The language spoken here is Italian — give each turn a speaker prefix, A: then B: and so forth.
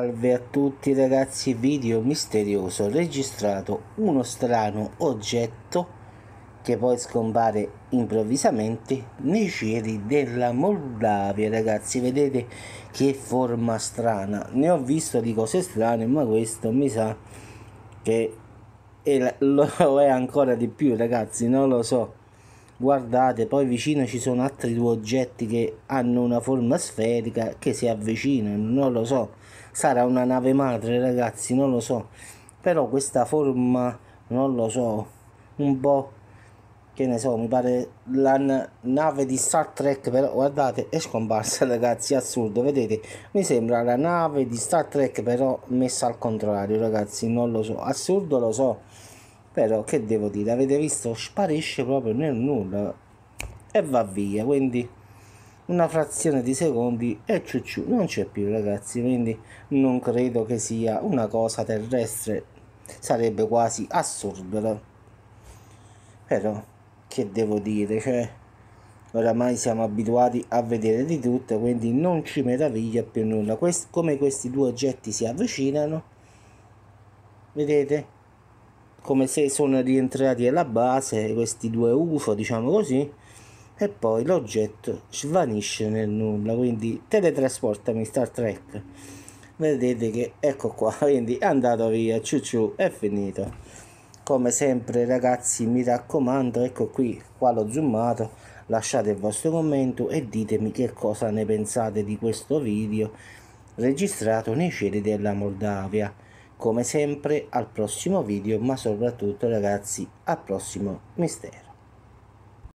A: Salve a tutti ragazzi, video misterioso registrato uno strano oggetto che poi scompare improvvisamente nei ceri della Moldavia ragazzi vedete che forma strana ne ho visto di cose strane ma questo mi sa che è, lo è ancora di più ragazzi non lo so guardate poi vicino ci sono altri due oggetti che hanno una forma sferica che si avvicinano non lo so sarà una nave madre ragazzi non lo so però questa forma non lo so un po' che ne so mi pare la nave di Star Trek però guardate è scomparsa ragazzi assurdo vedete mi sembra la nave di Star Trek però messa al contrario ragazzi non lo so assurdo lo so però che devo dire avete visto sparisce proprio nel nulla e va via quindi una frazione di secondi e ciucciù non c'è più ragazzi quindi non credo che sia una cosa terrestre sarebbe quasi assurdo però che devo dire cioè oramai siamo abituati a vedere di tutto quindi non ci meraviglia più nulla Quest come questi due oggetti si avvicinano vedete come se sono rientrati alla base questi due UFO, diciamo così, e poi l'oggetto svanisce nel nulla, quindi teletrasportami Star Trek. Vedete che ecco qua, quindi è andato via, ciu ciu, è finito. Come sempre ragazzi mi raccomando, ecco qui, qua l'ho zoomato, lasciate il vostro commento e ditemi che cosa ne pensate di questo video registrato nei cieli della Moldavia come sempre al prossimo video ma soprattutto ragazzi al prossimo mistero